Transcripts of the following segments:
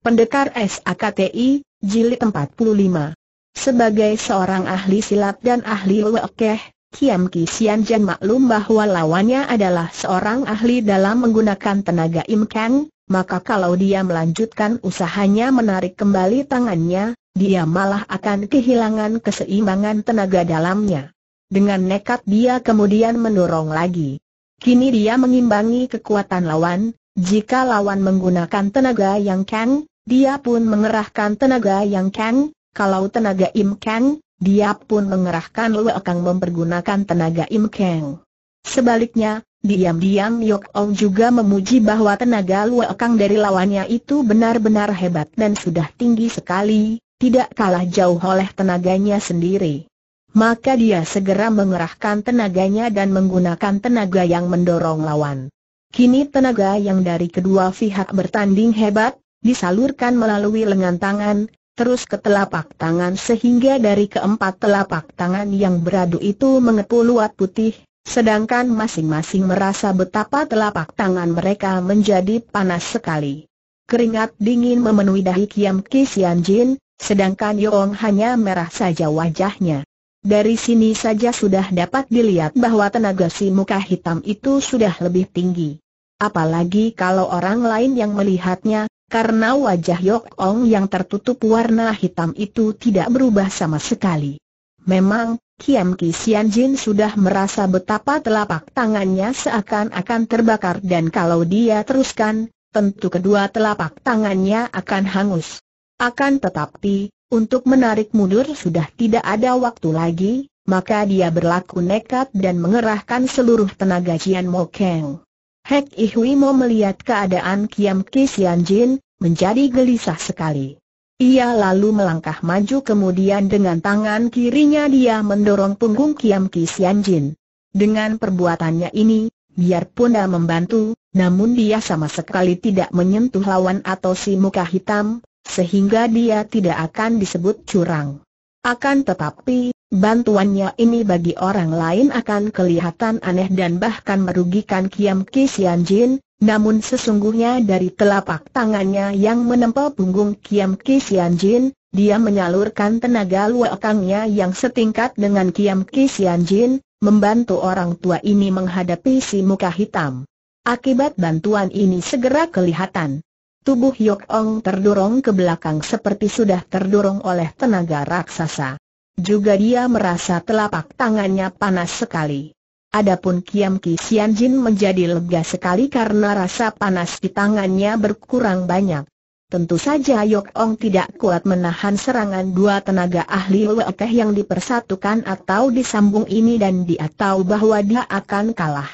Pendekar SAKTI, Jilid 45 Sebagai seorang ahli silat dan ahli wakeh, Kiam Ki Jan maklum bahwa lawannya adalah seorang ahli dalam menggunakan tenaga imkan, maka kalau dia melanjutkan usahanya menarik kembali tangannya, dia malah akan kehilangan keseimbangan tenaga dalamnya. Dengan nekat dia kemudian mendorong lagi. Kini dia mengimbangi kekuatan lawan, jika lawan menggunakan tenaga yang kang, dia pun mengerahkan tenaga yang keng. kalau tenaga Im keng, dia pun mengerahkan Lu Kang mempergunakan tenaga Im keng. Sebaliknya, diam-diam Yok Ong juga memuji bahwa tenaga Lue Kang dari lawannya itu benar-benar hebat dan sudah tinggi sekali, tidak kalah jauh oleh tenaganya sendiri. Maka dia segera mengerahkan tenaganya dan menggunakan tenaga yang mendorong lawan. Kini tenaga yang dari kedua pihak bertanding hebat, disalurkan melalui lengan tangan, terus ke telapak tangan sehingga dari keempat telapak tangan yang beradu itu mengepul luat putih, sedangkan masing-masing merasa betapa telapak tangan mereka menjadi panas sekali. Keringat dingin memenuhi dahi Kiam Kisian Jin, sedangkan Yong hanya merah saja wajahnya. Dari sini saja sudah dapat dilihat bahwa tenaga si muka hitam itu sudah lebih tinggi. Apalagi kalau orang lain yang melihatnya, karena wajah Yok Ong yang tertutup warna hitam itu tidak berubah sama sekali. Memang, Kiam Ki Sian Jin sudah merasa betapa telapak tangannya seakan-akan terbakar dan kalau dia teruskan, tentu kedua telapak tangannya akan hangus. Akan tetapi, untuk menarik mundur sudah tidak ada waktu lagi, maka dia berlaku nekat dan mengerahkan seluruh tenaga Jian Mo Keng. Hek mau melihat keadaan Kiam Kisian Jin, menjadi gelisah sekali. Ia lalu melangkah maju kemudian dengan tangan kirinya dia mendorong punggung Kiam Kisian Jin. Dengan perbuatannya ini, biarpun dia membantu, namun dia sama sekali tidak menyentuh lawan atau si muka hitam, sehingga dia tidak akan disebut curang. Akan tetapi, Bantuannya ini bagi orang lain akan kelihatan aneh dan bahkan merugikan Kiam Ki Jin, namun sesungguhnya dari telapak tangannya yang menempel punggung Kiam Ki Jin, dia menyalurkan tenaga luakangnya yang setingkat dengan Kiam Ki Jin, membantu orang tua ini menghadapi si muka hitam. Akibat bantuan ini segera kelihatan. Tubuh Yok Ong terdorong ke belakang seperti sudah terdorong oleh tenaga raksasa. Juga dia merasa telapak tangannya panas sekali. Adapun Kiam Ki Jin menjadi lega sekali karena rasa panas di tangannya berkurang banyak. Tentu saja Yok Ong tidak kuat menahan serangan dua tenaga ahli Wekeh yang dipersatukan atau disambung ini dan dia tahu bahwa dia akan kalah.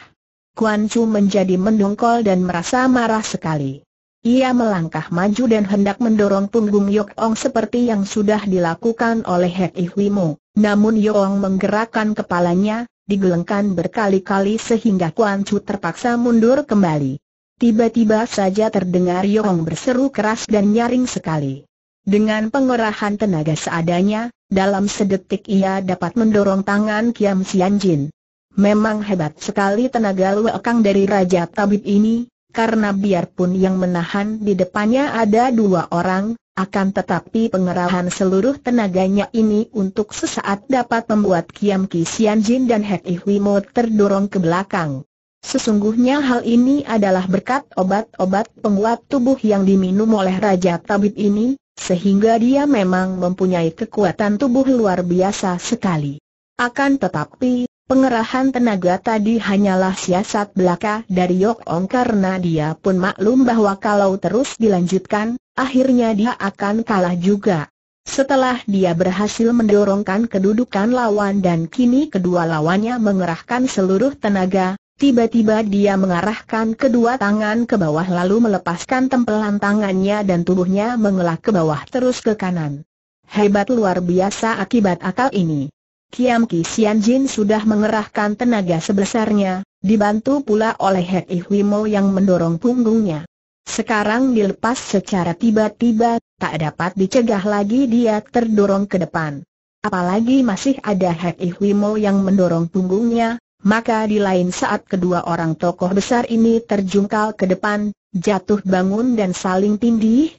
Kuan Chu menjadi mendongkol dan merasa marah sekali. Ia melangkah maju dan hendak mendorong punggung Yok Ong seperti yang sudah dilakukan oleh Hek Ihwimo. Namun Yok Ong menggerakkan kepalanya, digelengkan berkali-kali sehingga Kuan Chu terpaksa mundur kembali. Tiba-tiba saja terdengar Yok Ong berseru keras dan nyaring sekali. Dengan pengerahan tenaga seadanya, dalam sedetik ia dapat mendorong tangan Kiam Jin. Memang hebat sekali tenaga luakang dari Raja Tabib ini, karena biarpun yang menahan di depannya ada dua orang, akan tetapi pengerahan seluruh tenaganya ini untuk sesaat dapat membuat Kiam Ki Sian Jin dan Hek Ihwimo terdorong ke belakang. Sesungguhnya hal ini adalah berkat obat-obat penguat tubuh yang diminum oleh Raja Tabib ini, sehingga dia memang mempunyai kekuatan tubuh luar biasa sekali. Akan tetapi, Pengerahan tenaga tadi hanyalah siasat belaka dari Yok Ong karena dia pun maklum bahwa kalau terus dilanjutkan, akhirnya dia akan kalah juga. Setelah dia berhasil mendorongkan kedudukan lawan dan kini kedua lawannya mengerahkan seluruh tenaga, tiba-tiba dia mengarahkan kedua tangan ke bawah lalu melepaskan tempelan tangannya dan tubuhnya mengelak ke bawah terus ke kanan. Hebat luar biasa akibat akal ini. Kiam Ki Sian Jin sudah mengerahkan tenaga sebesarnya, dibantu pula oleh Hek Ihwimo yang mendorong punggungnya. Sekarang dilepas secara tiba-tiba, tak dapat dicegah lagi dia terdorong ke depan. Apalagi masih ada Hek Ihwimo yang mendorong punggungnya, maka di lain saat kedua orang tokoh besar ini terjungkal ke depan, jatuh bangun dan saling tindih,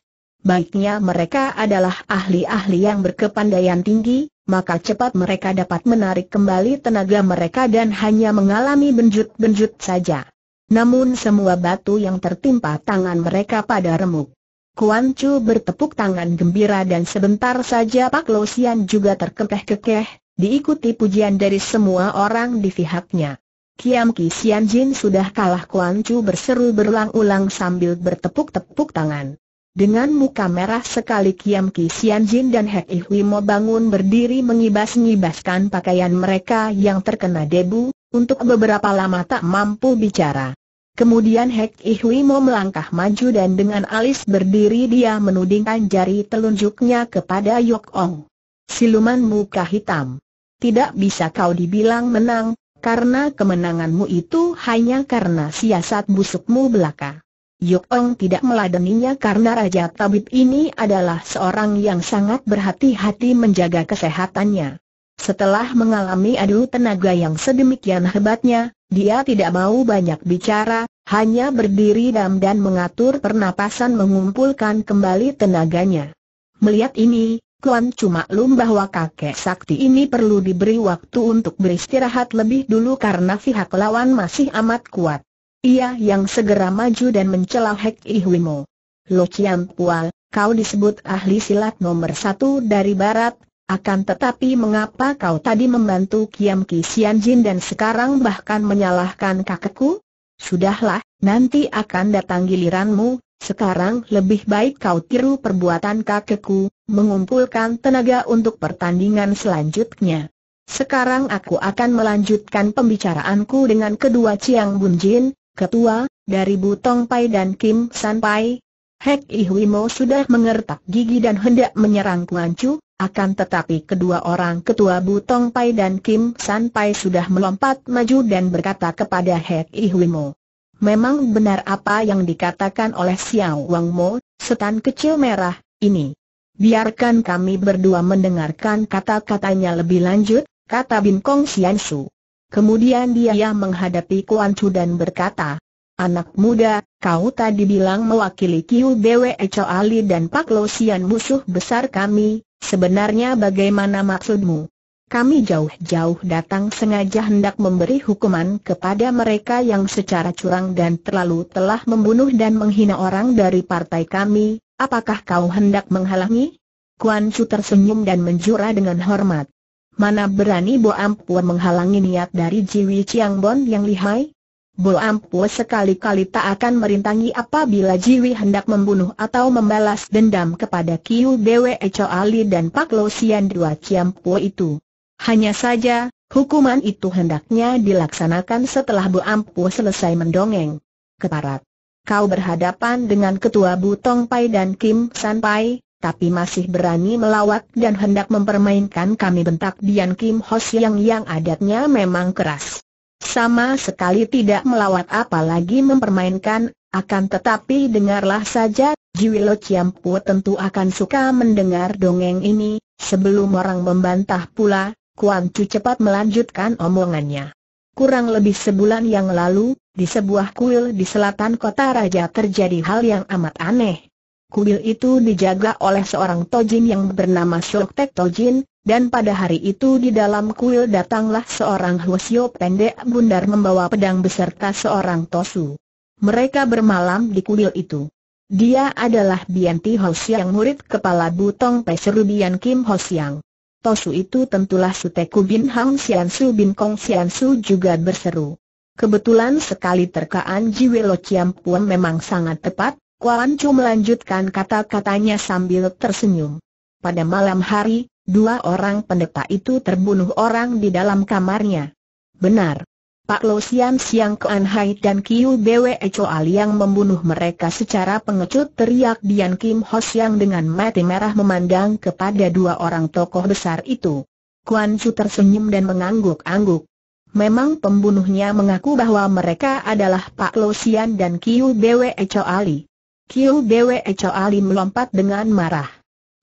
baiknya mereka adalah ahli-ahli yang berkepandaian tinggi, maka cepat mereka dapat menarik kembali tenaga mereka dan hanya mengalami benjut-benjut saja. Namun semua batu yang tertimpa tangan mereka pada remuk. Kuan Chu bertepuk tangan gembira dan sebentar saja Pak Lo Sian juga terkekeh-kekeh, diikuti pujian dari semua orang di pihaknya. Kiam Ki Sian Jin sudah kalah Kuan Chu berseru berulang-ulang sambil bertepuk-tepuk tangan. Dengan muka merah sekali Kiam Ki Sian Jin dan Hek Ihui Mo bangun berdiri mengibas-ngibaskan pakaian mereka yang terkena debu, untuk beberapa lama tak mampu bicara. Kemudian Hek Ihui Mo melangkah maju dan dengan alis berdiri dia menudingkan jari telunjuknya kepada Yok Ong. Siluman muka hitam. Tidak bisa kau dibilang menang, karena kemenanganmu itu hanya karena siasat busukmu belaka. Yuk Ong tidak meladeninya karena Raja Tabib ini adalah seorang yang sangat berhati-hati menjaga kesehatannya. Setelah mengalami adu tenaga yang sedemikian hebatnya, dia tidak mau banyak bicara, hanya berdiri dam dan mengatur pernapasan mengumpulkan kembali tenaganya. Melihat ini, Kuan cuma lum bahwa kakek sakti ini perlu diberi waktu untuk beristirahat lebih dulu karena pihak lawan masih amat kuat ia yang segera maju dan mencela Hek Ihwimo. Lo Chiam Pual, kau disebut ahli silat nomor satu dari barat, akan tetapi mengapa kau tadi membantu Kiam Ki Sian Jin dan sekarang bahkan menyalahkan kakekku? Sudahlah, nanti akan datang giliranmu, sekarang lebih baik kau tiru perbuatan kakekku, mengumpulkan tenaga untuk pertandingan selanjutnya. Sekarang aku akan melanjutkan pembicaraanku dengan kedua Ciang Jin. Ketua, dari Butong Pai dan Kim San Pai, Hek Ihwimo sudah mengertak gigi dan hendak menyerang Kuan Chu, akan tetapi kedua orang ketua Butong Pai dan Kim San Pai sudah melompat maju dan berkata kepada Hek Ihwimo. Memang benar apa yang dikatakan oleh Xiao Wang Mo, setan kecil merah, ini. Biarkan kami berdua mendengarkan kata-katanya lebih lanjut, kata Bin Kong Xian Su. Kemudian dia menghadapi Kuan Chu dan berkata, Anak muda, kau tadi bilang mewakili Kiu Bwe Cho Ali dan Pak Lo Sian musuh besar kami, sebenarnya bagaimana maksudmu? Kami jauh-jauh datang sengaja hendak memberi hukuman kepada mereka yang secara curang dan terlalu telah membunuh dan menghina orang dari partai kami, apakah kau hendak menghalangi? Kuan Chu tersenyum dan menjura dengan hormat. Mana berani Bo Ampua menghalangi niat dari Jiwi Chiang Bon yang lihai? Bo Ampua sekali-kali tak akan merintangi apabila Jiwi hendak membunuh atau membalas dendam kepada Kiu Bwe Ali dan Pak Lo Sian dua Chiampo itu. Hanya saja, hukuman itu hendaknya dilaksanakan setelah Bo Ampua selesai mendongeng. Keparat. Kau berhadapan dengan Ketua Butong Pai dan Kim San Pai, tapi masih berani melawat dan hendak mempermainkan kami bentak Dian Kim Ho Siang yang adatnya memang keras. Sama sekali tidak melawat apalagi mempermainkan, akan tetapi dengarlah saja, Jiwilo Ciampu tentu akan suka mendengar dongeng ini, sebelum orang membantah pula, Kuan Chu cepat melanjutkan omongannya. Kurang lebih sebulan yang lalu, di sebuah kuil di selatan kota raja terjadi hal yang amat aneh. Kuil itu dijaga oleh seorang Tojin yang bernama Shoktek Tojin, dan pada hari itu di dalam kuil datanglah seorang Hwasyo pendek bundar membawa pedang beserta seorang Tosu. Mereka bermalam di kuil itu. Dia adalah Bianti yang murid kepala Butong Peseru Bian Kim Hosiang. Tosu itu tentulah Suteku Bin Hang Sian Bin Kong Sian juga berseru. Kebetulan sekali terkaan Jiwe Lo Chiam Puan memang sangat tepat, Kuan Chu melanjutkan kata-katanya sambil tersenyum. Pada malam hari, dua orang pendeta itu terbunuh orang di dalam kamarnya. Benar. Pak Lo Sian Siang Kuan Hai dan Kiu Bwe Choal yang membunuh mereka secara pengecut teriak Dian Kim Ho Siang dengan mati merah memandang kepada dua orang tokoh besar itu. Kuan Chu tersenyum dan mengangguk-angguk. Memang pembunuhnya mengaku bahwa mereka adalah Pak Lo Sian dan Kiu Bwe Choali. Kiu Bwe Ali melompat dengan marah.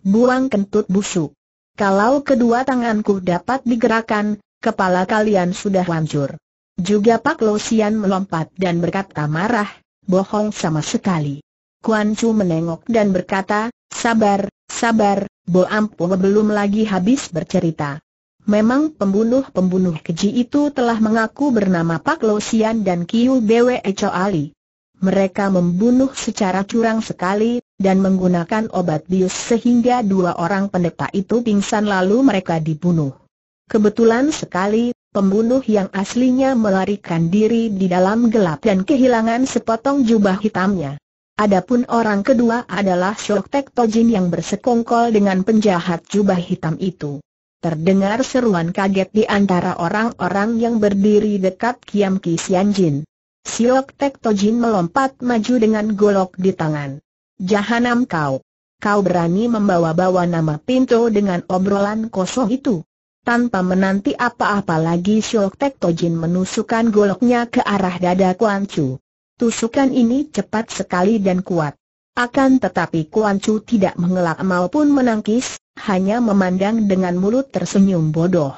Buang kentut busuk. Kalau kedua tanganku dapat digerakkan, kepala kalian sudah hancur. Juga Pak Sian melompat dan berkata marah, bohong sama sekali. Kuan Chu menengok dan berkata, sabar, sabar, Bo Ampo belum lagi habis bercerita. Memang pembunuh-pembunuh keji itu telah mengaku bernama Pak Sian dan Kiu Bwe Ali mereka membunuh secara curang sekali, dan menggunakan obat bius sehingga dua orang pendeta itu pingsan lalu mereka dibunuh. Kebetulan sekali, pembunuh yang aslinya melarikan diri di dalam gelap dan kehilangan sepotong jubah hitamnya. Adapun orang kedua adalah Shok Tojin yang bersekongkol dengan penjahat jubah hitam itu. Terdengar seruan kaget di antara orang-orang yang berdiri dekat Kiam Ki Siok Tek Tojin melompat maju dengan golok di tangan. Jahanam kau! Kau berani membawa-bawa nama Pinto dengan obrolan kosong itu. Tanpa menanti apa-apa lagi Siok Tek Tojin menusukkan goloknya ke arah dada Kuan Chu. Tusukan ini cepat sekali dan kuat. Akan tetapi Kuan Chu tidak mengelak maupun menangkis, hanya memandang dengan mulut tersenyum bodoh.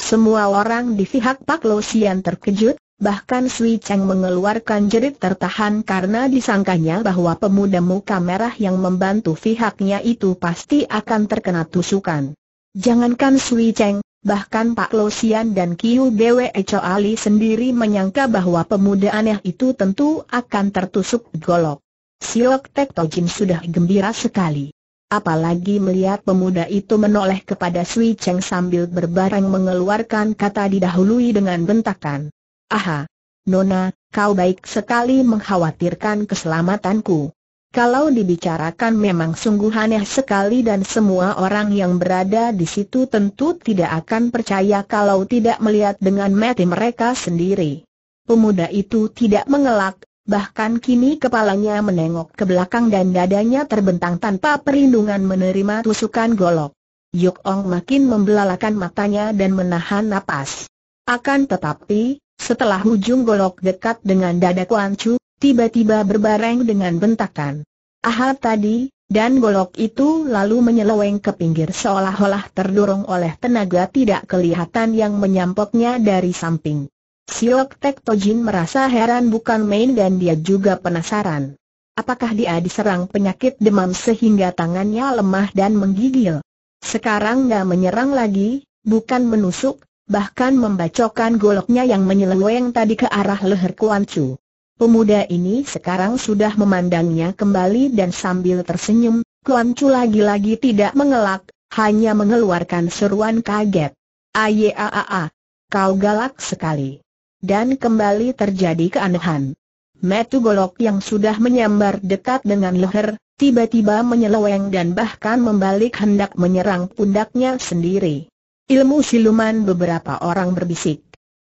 Semua orang di pihak Pak Lo Sian terkejut, Bahkan Sui Cheng mengeluarkan jerit tertahan karena disangkanya bahwa pemuda muka merah yang membantu pihaknya itu pasti akan terkena tusukan. Jangankan Sui Cheng, bahkan Pak Lo Sian dan Kiu Bwe Echo Ali sendiri menyangka bahwa pemuda aneh itu tentu akan tertusuk golok. Siok Tek Jin sudah gembira sekali. Apalagi melihat pemuda itu menoleh kepada Sui Cheng sambil berbareng mengeluarkan kata didahului dengan bentakan. Aha! Nona, kau baik sekali mengkhawatirkan keselamatanku. Kalau dibicarakan memang sungguh aneh sekali dan semua orang yang berada di situ tentu tidak akan percaya kalau tidak melihat dengan mata mereka sendiri. Pemuda itu tidak mengelak, bahkan kini kepalanya menengok ke belakang dan dadanya terbentang tanpa perlindungan menerima tusukan golok. Yuk Ong makin membelalakan matanya dan menahan napas. Akan tetapi, setelah ujung golok dekat dengan dada Kuan Chu, tiba-tiba berbareng dengan bentakan. Ahal tadi, dan golok itu lalu menyeleweng ke pinggir seolah-olah terdorong oleh tenaga tidak kelihatan yang menyampoknya dari samping. Siok Tek Tojin merasa heran bukan main dan dia juga penasaran. Apakah dia diserang penyakit demam sehingga tangannya lemah dan menggigil? Sekarang nggak menyerang lagi, bukan menusuk, bahkan membacokan goloknya yang menyeleweng tadi ke arah leher Kuan Chu. Pemuda ini sekarang sudah memandangnya kembali dan sambil tersenyum, Kuan Chu lagi-lagi tidak mengelak, hanya mengeluarkan seruan kaget. Ayaaa, kau galak sekali. Dan kembali terjadi keanehan. Metu golok yang sudah menyambar dekat dengan leher, tiba-tiba menyeleweng dan bahkan membalik hendak menyerang pundaknya sendiri. Ilmu siluman beberapa orang berbisik.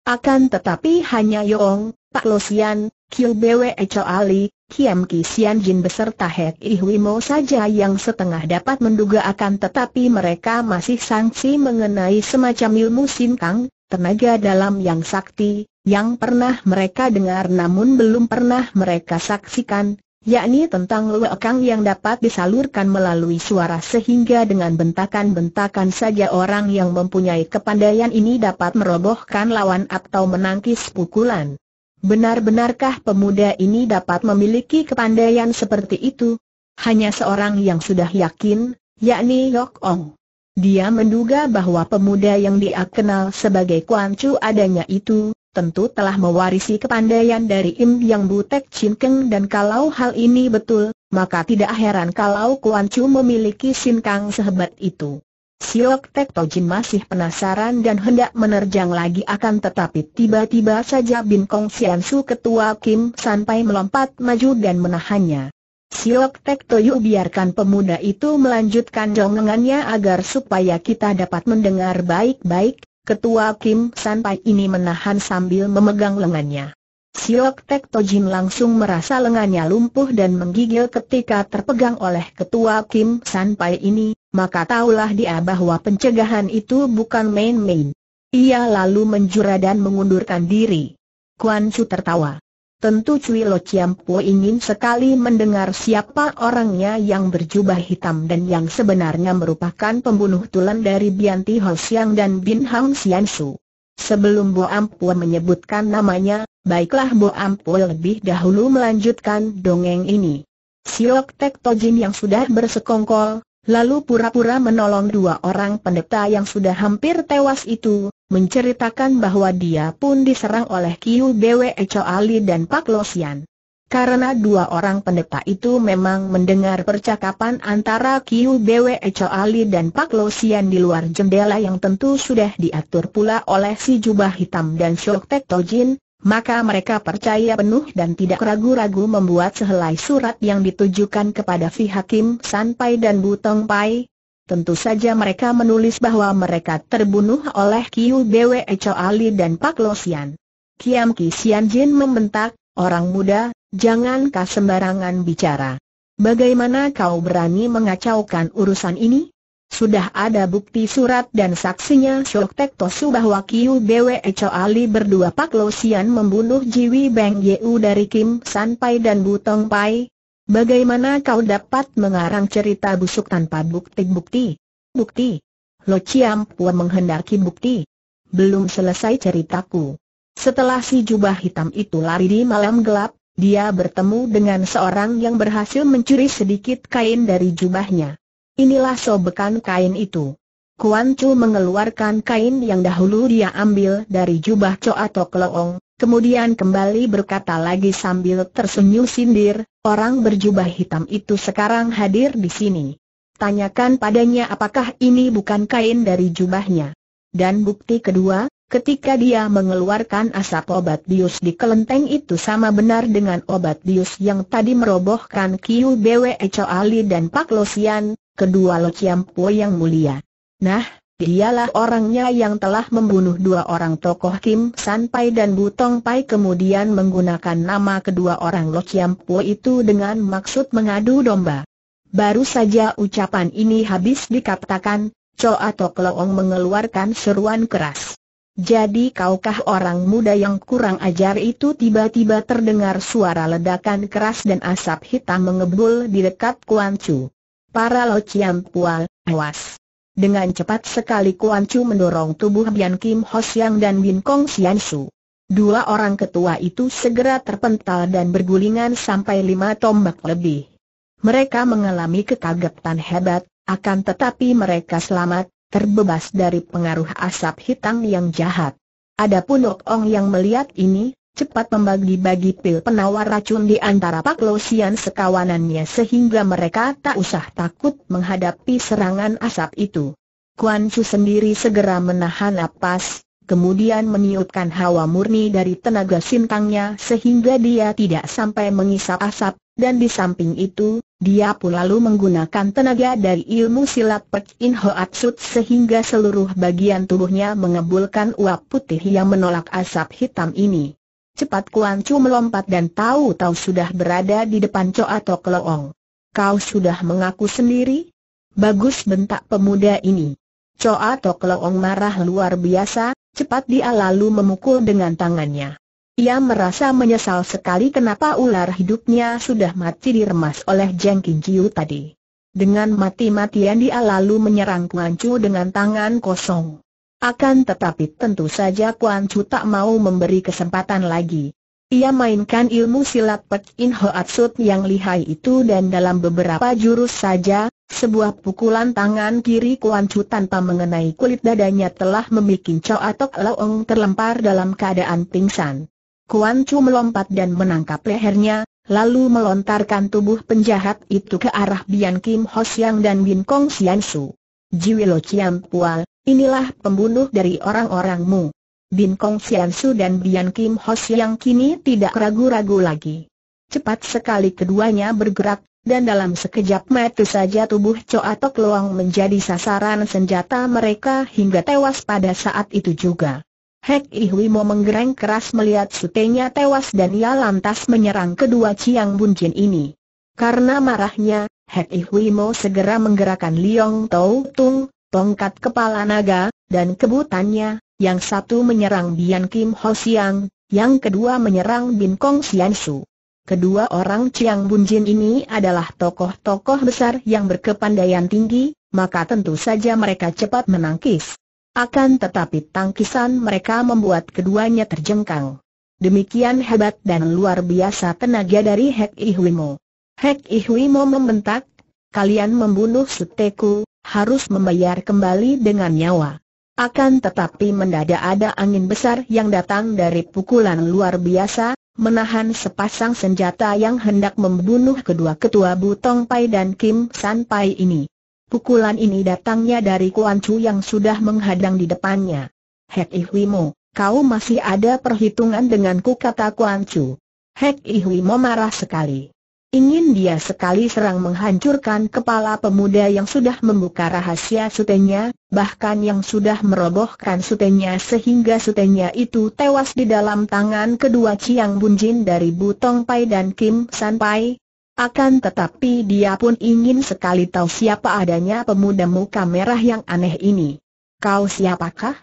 Akan tetapi hanya Yong, Pak Losian, Kiu Bwe Echo Ali, Kiam Ki Jin beserta Hek Ihwimo saja yang setengah dapat menduga akan tetapi mereka masih sangsi mengenai semacam ilmu sinkang, tenaga dalam yang sakti, yang pernah mereka dengar namun belum pernah mereka saksikan, yakni tentang lekang yang dapat disalurkan melalui suara sehingga dengan bentakan-bentakan saja orang yang mempunyai kepandaian ini dapat merobohkan lawan atau menangkis pukulan. Benar-benarkah pemuda ini dapat memiliki kepandaian seperti itu? Hanya seorang yang sudah yakin, yakni Yok Ong. Dia menduga bahwa pemuda yang dia kenal sebagai Kuan Chu adanya itu, tentu telah mewarisi kepandaian dari Im Yang Butek Chin Keng dan kalau hal ini betul, maka tidak heran kalau Kuan Chu memiliki Sin Kang sehebat itu. Siok Tek Tojin masih penasaran dan hendak menerjang lagi akan tetapi tiba-tiba saja Bin Kong Sian Su ketua Kim sampai melompat maju dan menahannya. Siok Tek Toyu biarkan pemuda itu melanjutkan jongengannya agar supaya kita dapat mendengar baik-baik, Ketua Kim Sanpai ini menahan sambil memegang lengannya. Siok Tek Tojin langsung merasa lengannya lumpuh dan menggigil ketika terpegang oleh Ketua Kim Sanpai ini, maka tahulah dia bahwa pencegahan itu bukan main-main. Ia lalu menjura dan mengundurkan diri. Kuan Su tertawa. Tentu Cui Lo Po ingin sekali mendengar siapa orangnya yang berjubah hitam dan yang sebenarnya merupakan pembunuh tulen dari Bianti Ho Siang dan Bin Hang Sian Su. Sebelum Bo Ampua menyebutkan namanya, baiklah Bo Ampua lebih dahulu melanjutkan dongeng ini. Siok Tek Tojin yang sudah bersekongkol, lalu pura-pura menolong dua orang pendeta yang sudah hampir tewas itu, menceritakan bahwa dia pun diserang oleh Kiu Bwe Ali dan Pak Losian. Karena dua orang pendeta itu memang mendengar percakapan antara Kiu Bwe Ali dan Pak Losian di luar jendela yang tentu sudah diatur pula oleh si jubah hitam dan Shok Tek Tojin, maka mereka percaya penuh dan tidak ragu-ragu membuat sehelai surat yang ditujukan kepada Si Hakim Sanpai dan Butong Pai, Tentu saja mereka menulis bahwa mereka terbunuh oleh Kiu Bwe Ali dan Pak Losian. Kiam Ki Sian Jin membentak, orang muda, jangankah sembarangan bicara. Bagaimana kau berani mengacaukan urusan ini? Sudah ada bukti surat dan saksinya Syok Tek Tosu bahwa Kiu Bwe Ali berdua Pak Losian membunuh Jiwi Beng Yeu dari Kim San Pai dan Butong Pai, Bagaimana kau dapat mengarang cerita busuk tanpa bukti-bukti? Bukti? Lo Pua menghendaki bukti. Belum selesai ceritaku. Setelah si jubah hitam itu lari di malam gelap, dia bertemu dengan seorang yang berhasil mencuri sedikit kain dari jubahnya. Inilah sobekan kain itu. Kuan Chu mengeluarkan kain yang dahulu dia ambil dari jubah Coa Tokloong, kemudian kembali berkata lagi sambil tersenyum sindir, orang berjubah hitam itu sekarang hadir di sini. Tanyakan padanya apakah ini bukan kain dari jubahnya. Dan bukti kedua, ketika dia mengeluarkan asap obat bius di kelenteng itu sama benar dengan obat bius yang tadi merobohkan Kiu Bwe Ali dan Pak Losian, kedua Lo Po yang mulia. Nah, Dialah orangnya yang telah membunuh dua orang tokoh Kim San Pai dan Butong Pai kemudian menggunakan nama kedua orang Lo Chiam Po itu dengan maksud mengadu domba. Baru saja ucapan ini habis dikatakan, Cho atau Kloong mengeluarkan seruan keras. Jadi kaukah orang muda yang kurang ajar itu tiba-tiba terdengar suara ledakan keras dan asap hitam mengebul di dekat Kuan Chu. Para Lo Chiam Pua, awas! Dengan cepat sekali Kuan Chu mendorong tubuh Bian Kim Ho Siang dan Bin Kong Sian Su. Dua orang ketua itu segera terpental dan bergulingan sampai lima tombak lebih. Mereka mengalami kekagetan hebat, akan tetapi mereka selamat, terbebas dari pengaruh asap hitam yang jahat. Adapun Ok Ong yang melihat ini, cepat membagi-bagi pil penawar racun di antara Pak Losian sekawanannya sehingga mereka tak usah takut menghadapi serangan asap itu. Kuan Chu sendiri segera menahan napas, kemudian meniupkan hawa murni dari tenaga sintangnya sehingga dia tidak sampai mengisap asap, dan di samping itu, dia pun lalu menggunakan tenaga dari ilmu silat Pek In Ho Hoatsut sehingga seluruh bagian tubuhnya mengebulkan uap putih yang menolak asap hitam ini. Cepat Kuan Chu melompat dan tahu-tahu sudah berada di depan Cho atau Kau sudah mengaku sendiri? Bagus bentak pemuda ini. Cho atau marah luar biasa, cepat dia lalu memukul dengan tangannya. Ia merasa menyesal sekali kenapa ular hidupnya sudah mati diremas oleh Jeng Kinciu tadi. Dengan mati-matian dia lalu menyerang Kuan Chu dengan tangan kosong. Akan tetapi tentu saja Kuan Chu tak mau memberi kesempatan lagi. Ia mainkan ilmu silat Pek In ho atsut yang lihai itu dan dalam beberapa jurus saja, sebuah pukulan tangan kiri Kuan Chu tanpa mengenai kulit dadanya telah membuat Chow Atok Loong terlempar dalam keadaan pingsan. Kuan Chu melompat dan menangkap lehernya, lalu melontarkan tubuh penjahat itu ke arah Bian Kim Ho Siang dan Bin Kong Sian Su. Jiwilo Chiam Pual, Inilah pembunuh dari orang-orangmu. Bin Kong Su dan Bian Kim Hos yang kini tidak ragu-ragu lagi. Cepat sekali keduanya bergerak, dan dalam sekejap mata saja tubuh Choa Tok Luang menjadi sasaran senjata mereka hingga tewas pada saat itu juga. Hek Ihwimo menggereng keras melihat sutenya tewas dan ia lantas menyerang kedua Ciang Bunjin ini. Karena marahnya, Hek Ihwimo segera menggerakkan Liong Tau Tung, tongkat kepala naga, dan kebutannya, yang satu menyerang Bian Kim Ho Siang, yang kedua menyerang Bin Kong Sian Su. Kedua orang Chiang Bun Jin ini adalah tokoh-tokoh besar yang berkepandaian tinggi, maka tentu saja mereka cepat menangkis. Akan tetapi tangkisan mereka membuat keduanya terjengkang. Demikian hebat dan luar biasa tenaga dari Hek Ihwimo. Hek Ihwimo membentak, kalian membunuh Seteku harus membayar kembali dengan nyawa. Akan tetapi mendadak ada angin besar yang datang dari pukulan luar biasa, menahan sepasang senjata yang hendak membunuh kedua ketua Butong Pai dan Kim San Pai ini. Pukulan ini datangnya dari Kuan Chu yang sudah menghadang di depannya. Hek Ihwimo, kau masih ada perhitungan denganku kata Kuan Chu. Hek Ihwimo marah sekali. Ingin dia sekali serang menghancurkan kepala pemuda yang sudah membuka rahasia sutenya, bahkan yang sudah merobohkan sutenya sehingga sutenya itu tewas di dalam tangan kedua Chiang Bunjin dari Butong Pai dan Kim San Pai. Akan tetapi dia pun ingin sekali tahu siapa adanya pemuda muka merah yang aneh ini. Kau siapakah?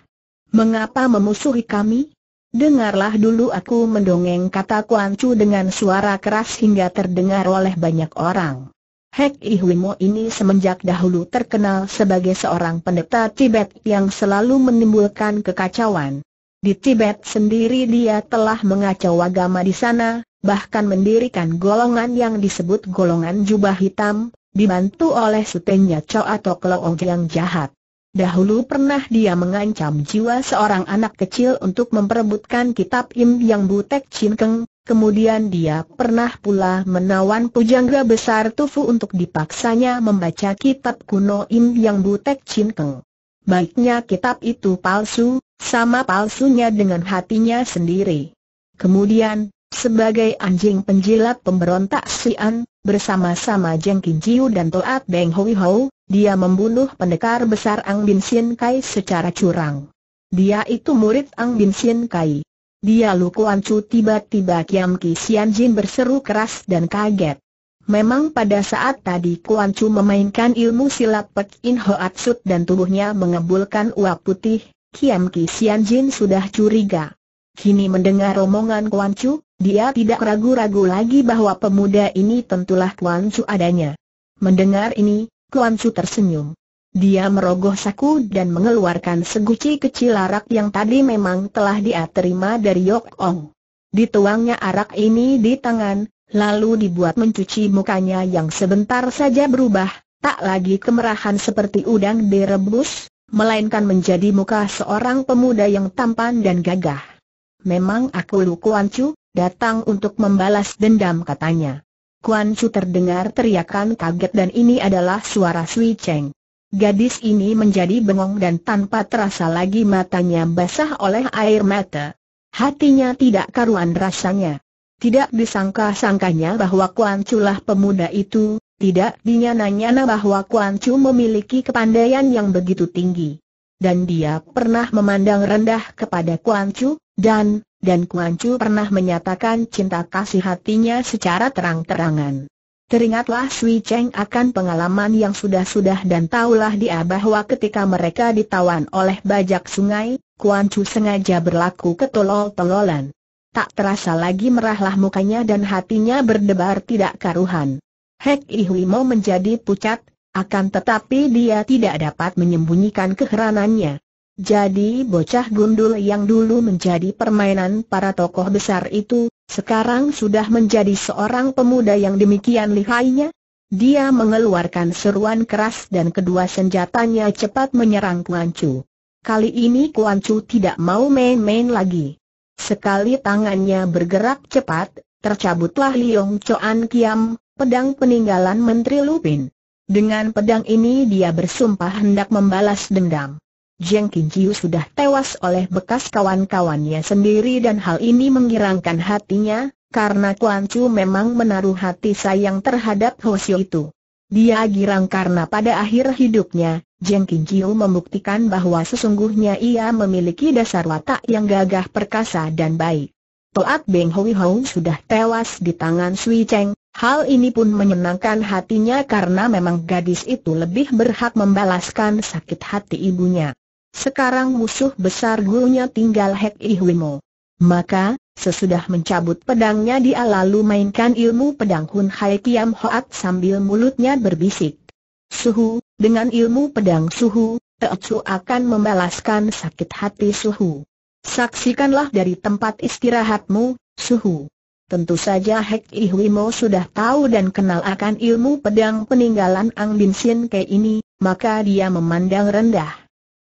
Mengapa memusuhi kami? Dengarlah dulu aku mendongeng kata Kuan Chu dengan suara keras hingga terdengar oleh banyak orang. Hek Ihwimo ini semenjak dahulu terkenal sebagai seorang pendeta Tibet yang selalu menimbulkan kekacauan. Di Tibet sendiri dia telah mengacau agama di sana, bahkan mendirikan golongan yang disebut golongan jubah hitam, dibantu oleh sutenya Cho atau Kloong yang jahat. Dahulu pernah dia mengancam jiwa seorang anak kecil untuk memperebutkan kitab Im Yang Butek Chin Keng, kemudian dia pernah pula menawan pujangga besar Tufu untuk dipaksanya membaca kitab kuno Im Yang Butek Chin Keng. Baiknya kitab itu palsu, sama palsunya dengan hatinya sendiri. Kemudian, sebagai anjing penjilat pemberontak Sian, Bersama-sama Jeng Kijiu dan Toat Beng Hoi Ho, dia membunuh pendekar besar Ang Bin Sien Kai secara curang. Dia itu murid Ang Bin Sien Kai. Dia Kuan Chu tiba-tiba Kiam Ki Sian Jin berseru keras dan kaget. Memang pada saat tadi Kuan Chu memainkan ilmu silat Pek In Hoat Sut dan tubuhnya mengebulkan uap putih, Kiam Ki Sian Jin sudah curiga. Kini mendengar omongan Kuan Chu, dia tidak ragu-ragu lagi bahwa pemuda ini tentulah Kuan Chu adanya. Mendengar ini, Kuan Chu tersenyum. Dia merogoh saku dan mengeluarkan seguci kecil arak yang tadi memang telah dia terima dari Yok Ong. Dituangnya arak ini di tangan, lalu dibuat mencuci mukanya yang sebentar saja berubah, tak lagi kemerahan seperti udang direbus, melainkan menjadi muka seorang pemuda yang tampan dan gagah. Memang aku Lu Kuan Chu, datang untuk membalas dendam katanya. Kuan Chu terdengar teriakan kaget dan ini adalah suara Sui Cheng. Gadis ini menjadi bengong dan tanpa terasa lagi matanya basah oleh air mata. Hatinya tidak karuan rasanya. Tidak disangka-sangkanya bahwa Kuan Chu lah pemuda itu, tidak dinyana-nyana bahwa Kuan Chu memiliki kepandaian yang begitu tinggi. Dan dia pernah memandang rendah kepada Kuan Chu, dan dan Kuan Chu pernah menyatakan cinta kasih hatinya secara terang-terangan. Teringatlah Sui Cheng akan pengalaman yang sudah-sudah dan tahulah dia bahwa ketika mereka ditawan oleh bajak sungai, Kuan Chu sengaja berlaku ketolol tololan Tak terasa lagi merahlah mukanya dan hatinya berdebar tidak karuhan. Hek Ihui mau menjadi pucat, akan tetapi dia tidak dapat menyembunyikan keheranannya. Jadi bocah gundul yang dulu menjadi permainan para tokoh besar itu, sekarang sudah menjadi seorang pemuda yang demikian lihainya? Dia mengeluarkan seruan keras dan kedua senjatanya cepat menyerang Kuan Chu. Kali ini Kuan Chu tidak mau main-main lagi. Sekali tangannya bergerak cepat, tercabutlah Liong Choan Kiam, pedang peninggalan Menteri Lupin. Dengan pedang ini dia bersumpah hendak membalas dendam. Jeng Kijiu sudah tewas oleh bekas kawan-kawannya sendiri dan hal ini mengirangkan hatinya, karena Kuan Chu memang menaruh hati sayang terhadap Hosio itu. Dia girang karena pada akhir hidupnya, Jeng Kijiu membuktikan bahwa sesungguhnya ia memiliki dasar watak yang gagah perkasa dan baik. Toat Beng Hui Hou sudah tewas di tangan Sui Cheng, Hal ini pun menyenangkan hatinya karena memang gadis itu lebih berhak membalaskan sakit hati ibunya. Sekarang musuh besar gurunya tinggal Hek Ihwimo. Maka, sesudah mencabut pedangnya dia lalu mainkan ilmu pedang Hun Hai Kiam Hoat sambil mulutnya berbisik. Suhu, dengan ilmu pedang Suhu, Teotsu akan membalaskan sakit hati Suhu. Saksikanlah dari tempat istirahatmu, Suhu. Tentu saja Hek Ihwimo sudah tahu dan kenal akan ilmu pedang peninggalan Ang Bin Sin Ke ini, maka dia memandang rendah.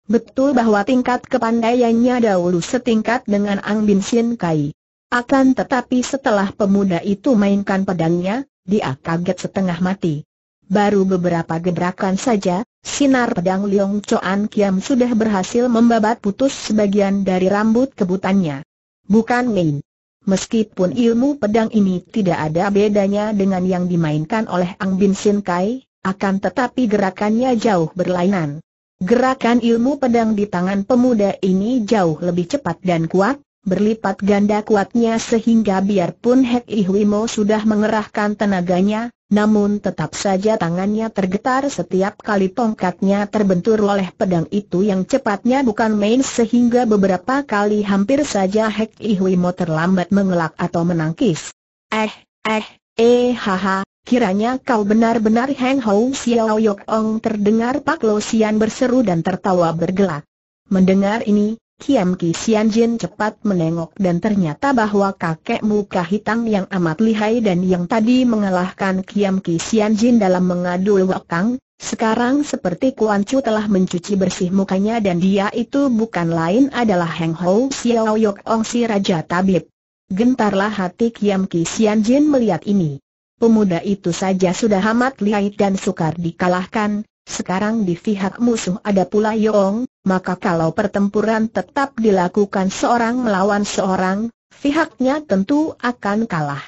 Betul bahwa tingkat kepandaiannya dahulu setingkat dengan Ang Bin Sin Kai. Akan tetapi setelah pemuda itu mainkan pedangnya, dia kaget setengah mati. Baru beberapa gebrakan saja, sinar pedang Liong Chuan Kiam sudah berhasil membabat putus sebagian dari rambut kebutannya. Bukan main. Meskipun ilmu pedang ini tidak ada bedanya dengan yang dimainkan oleh Ang Bin Sin Kai, akan tetapi gerakannya jauh berlainan. Gerakan ilmu pedang di tangan pemuda ini jauh lebih cepat dan kuat, berlipat ganda kuatnya sehingga biarpun Hek Ihwimo sudah mengerahkan tenaganya, namun tetap saja tangannya tergetar setiap kali tongkatnya terbentur oleh pedang itu yang cepatnya bukan main sehingga beberapa kali hampir saja Hek Ihwimo terlambat mengelak atau menangkis. Eh, eh, eh haha, Kiranya kau benar-benar Heng Hou Xiao Yok Ong terdengar Pak Lo Sian berseru dan tertawa bergelak. Mendengar ini, Kiam Ki Sian Jin cepat menengok dan ternyata bahwa kakek muka hitam yang amat lihai dan yang tadi mengalahkan Kiam Ki Sian Jin dalam mengadu Kang sekarang seperti Kuan Chu telah mencuci bersih mukanya dan dia itu bukan lain adalah Heng Hou Xiao Yok Ong si Raja Tabib. Gentarlah hati Kiam Ki Sian Jin melihat ini. Pemuda itu saja sudah amat lihai dan sukar dikalahkan, sekarang di pihak musuh ada pula Yong, maka kalau pertempuran tetap dilakukan seorang melawan seorang, pihaknya tentu akan kalah.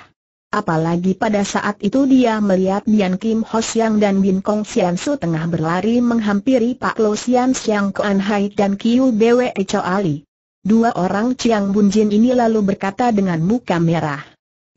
Apalagi pada saat itu dia melihat Bian Kim Ho Siang dan Bin Kong Sian Su tengah berlari menghampiri Pak Lo Sian Siang Kuan Hai dan Kiu Bwe Cho Ali. Dua orang Chiang Bun Jin ini lalu berkata dengan muka merah.